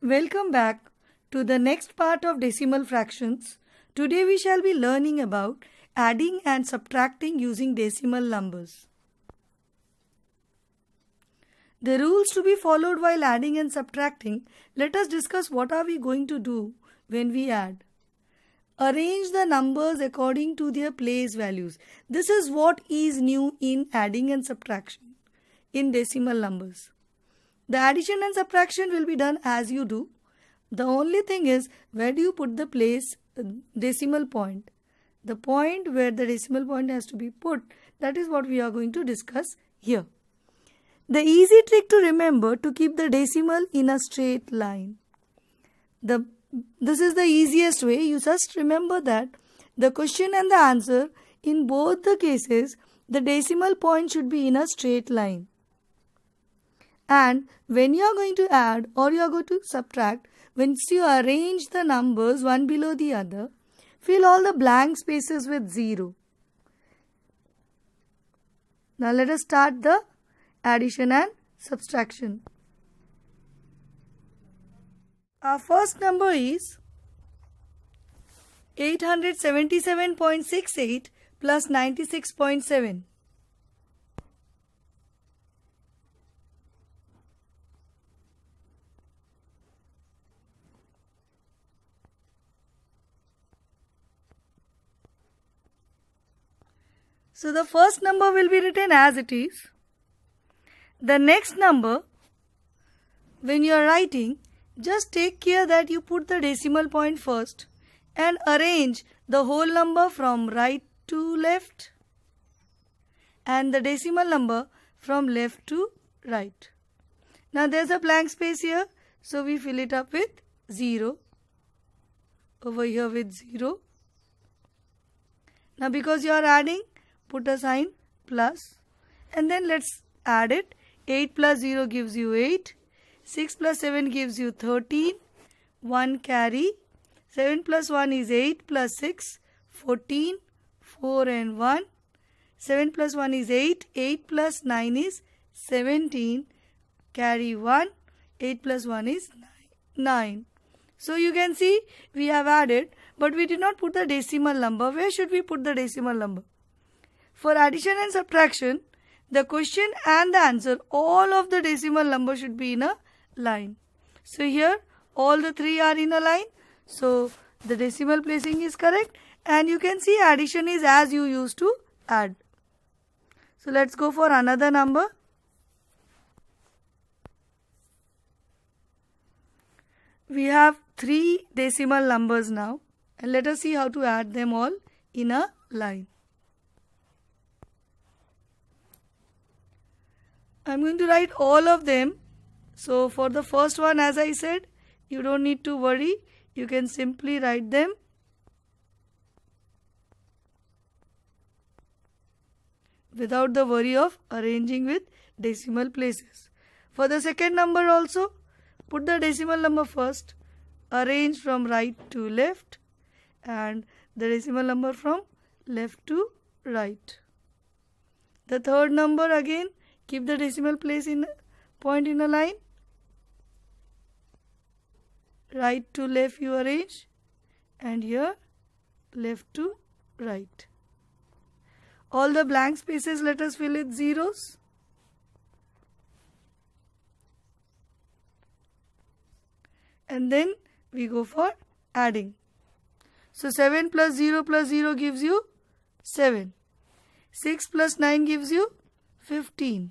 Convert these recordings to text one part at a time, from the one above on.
Welcome back to the next part of decimal fractions. Today we shall be learning about adding and subtracting using decimal numbers. The rules to be followed while adding and subtracting, let us discuss what are we going to do when we add. Arrange the numbers according to their place values. This is what is new in adding and subtraction in decimal numbers. The addition and subtraction will be done as you do. The only thing is where do you put the place uh, decimal point. The point where the decimal point has to be put. That is what we are going to discuss here. The easy trick to remember to keep the decimal in a straight line. The, this is the easiest way. You just remember that the question and the answer in both the cases the decimal point should be in a straight line. And when you are going to add or you are going to subtract, once you arrange the numbers one below the other, fill all the blank spaces with 0. Now let us start the addition and subtraction. Our first number is 877.68 plus 96.7. So the first number will be written as it is. The next number, when you are writing, just take care that you put the decimal point first and arrange the whole number from right to left and the decimal number from left to right. Now there's a blank space here so we fill it up with 0 over here with 0. Now because you are adding put a sign plus and then let's add it 8 plus 0 gives you 8 6 plus 7 gives you 13 1 carry 7 plus 1 is 8 plus 6 14 4 and 1 7 plus 1 is 8 8 plus 9 is 17 carry 1 8 plus 1 is 9 so you can see we have added but we did not put the decimal number where should we put the decimal number for addition and subtraction, the question and the answer, all of the decimal number should be in a line. So here all the three are in a line. So the decimal placing is correct and you can see addition is as you used to add. So let's go for another number. We have three decimal numbers now and let us see how to add them all in a line. I'm going to write all of them. So for the first one as I said you don't need to worry you can simply write them without the worry of arranging with decimal places. For the second number also put the decimal number first arrange from right to left and the decimal number from left to right. The third number again Keep the decimal place in point in a line. Right to left you arrange and here left to right. All the blank spaces let us fill with zeros. And then we go for adding. So 7 plus 0 plus 0 gives you 7. 6 plus 9 gives you 15.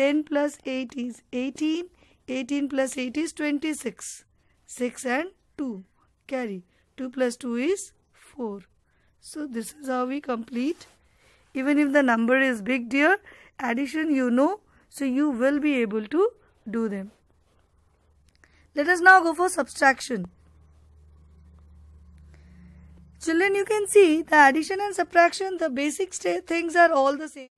10 plus 8 is 18. 18 plus 8 is 26. 6 and 2. Carry. 2 plus 2 is 4. So this is how we complete. Even if the number is big dear, addition you know. So you will be able to do them. Let us now go for subtraction. Children, you can see the addition and subtraction, the basic things are all the same.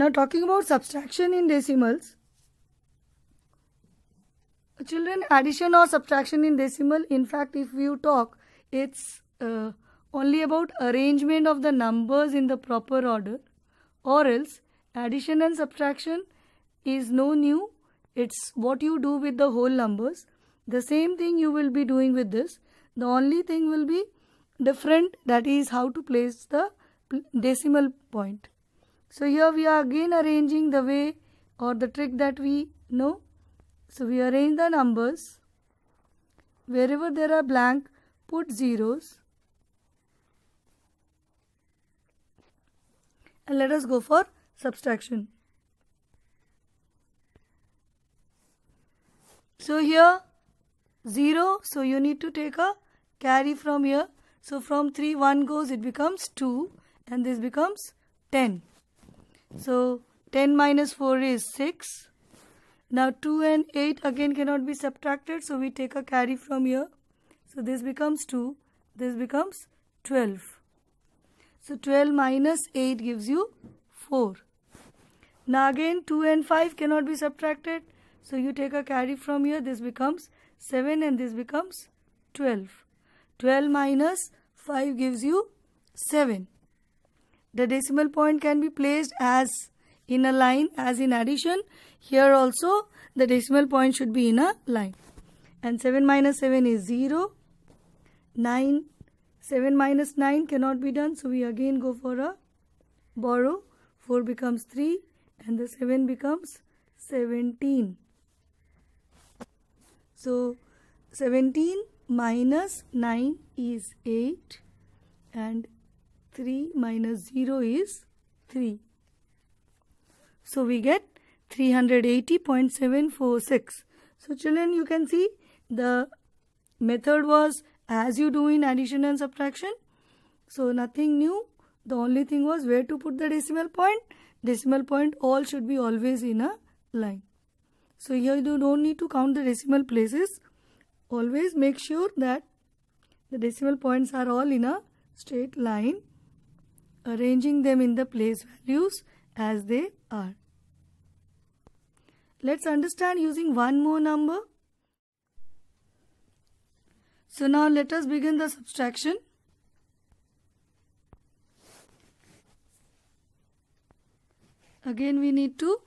Now talking about subtraction in decimals. Children, addition or subtraction in decimal, in fact, if you talk, it's uh, only about arrangement of the numbers in the proper order or else addition and subtraction is no new. It's what you do with the whole numbers. The same thing you will be doing with this. The only thing will be different that is how to place the decimal point. So here we are again arranging the way or the trick that we know. So we arrange the numbers. Wherever there are blank, put zeros. And let us go for subtraction. So here 0, so you need to take a carry from here. So from 3, 1 goes, it becomes 2 and this becomes 10. So 10 minus 4 is 6. Now 2 and 8 again cannot be subtracted. So we take a carry from here. So this becomes 2. This becomes 12. So 12 minus 8 gives you 4. Now again 2 and 5 cannot be subtracted. So you take a carry from here. This becomes 7 and this becomes 12. 12 minus 5 gives you 7 the decimal point can be placed as in a line as in addition. Here also the decimal point should be in a line. And 7 minus 7 is 0. 9, 7 minus 9 cannot be done. So we again go for a borrow. 4 becomes 3 and the 7 becomes 17. So 17 minus 9 is 8 and 3 minus 0 is 3. So we get 380.746. So children you can see the method was as you do in addition and subtraction. So nothing new. The only thing was where to put the decimal point. Decimal point all should be always in a line. So here you don't need to count the decimal places. Always make sure that the decimal points are all in a straight line arranging them in the place values as they are. Let's understand using one more number. So now let us begin the subtraction. Again we need to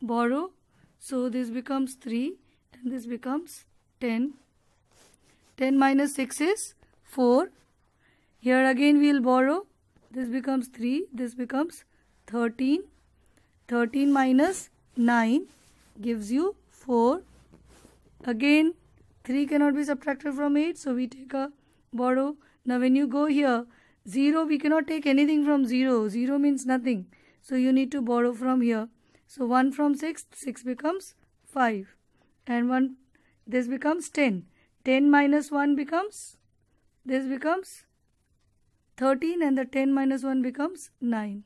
borrow. So this becomes 3 and this becomes 10. 10 minus 6 is 4 here again we will borrow. This becomes 3. This becomes 13. 13 minus 9 gives you 4. Again 3 cannot be subtracted from 8. So we take a borrow. Now when you go here 0 we cannot take anything from 0. 0 means nothing. So you need to borrow from here. So 1 from 6, 6 becomes 5. And 1, this becomes 10. 10 minus 1 becomes, this becomes 13 and the 10 minus 1 becomes 9.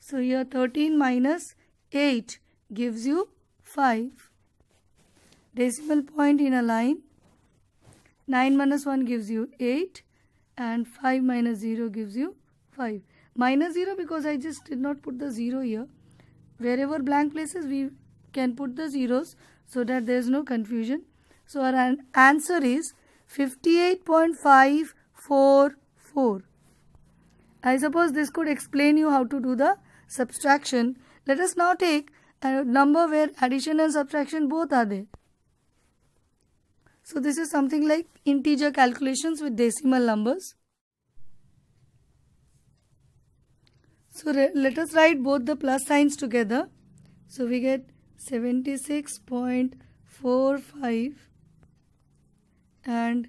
So here 13 minus 8 gives you 5. Decimal point in a line. 9 minus 1 gives you 8 and 5 minus 0 gives you 5. Minus 0 because I just did not put the 0 here. Wherever blank places we can put the zeros so that there is no confusion. So our an answer is 58.5 4, 4. I suppose this could explain you how to do the subtraction. Let us now take a number where addition and subtraction both are there. So this is something like integer calculations with decimal numbers. So let us write both the plus signs together. So we get 76.45 and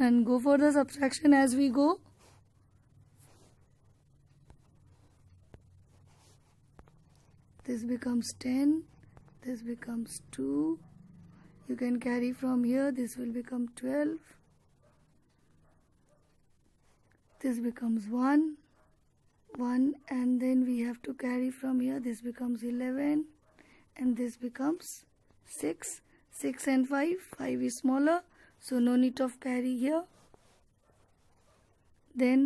and go for the subtraction as we go. This becomes 10, this becomes 2. You can carry from here, this will become 12. This becomes 1, 1 and then we have to carry from here, this becomes 11 and this becomes 6, 6 and 5, 5 is smaller so no need of carry here then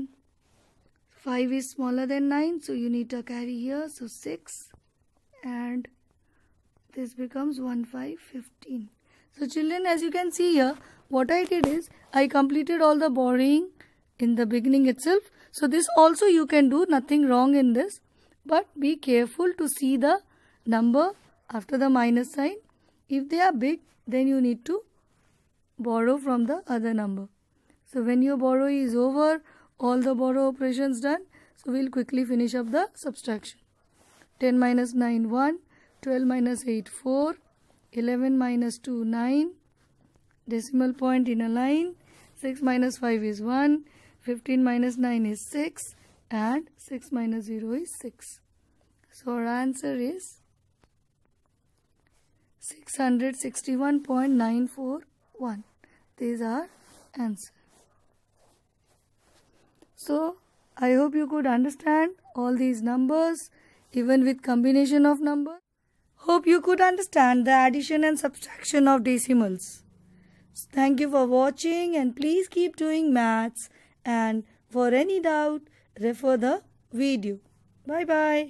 5 is smaller than 9 so you need a carry here so 6 and this becomes 1 5 15 so children as you can see here what I did is I completed all the borrowing in the beginning itself so this also you can do nothing wrong in this but be careful to see the number after the minus sign if they are big then you need to borrow from the other number. So when your borrow is over, all the borrow operations done. So we'll quickly finish up the subtraction. 10 minus 9, 1. 12 minus 8, 4. 11 minus 2, 9. Decimal point in a line. 6 minus 5 is 1. 15 minus 9 is 6. And 6 minus 0 is 6. So our answer is 661.94 1. These are answer. So, I hope you could understand all these numbers even with combination of numbers. Hope you could understand the addition and subtraction of decimals. thank you for watching and please keep doing maths and for any doubt refer the video. Bye bye.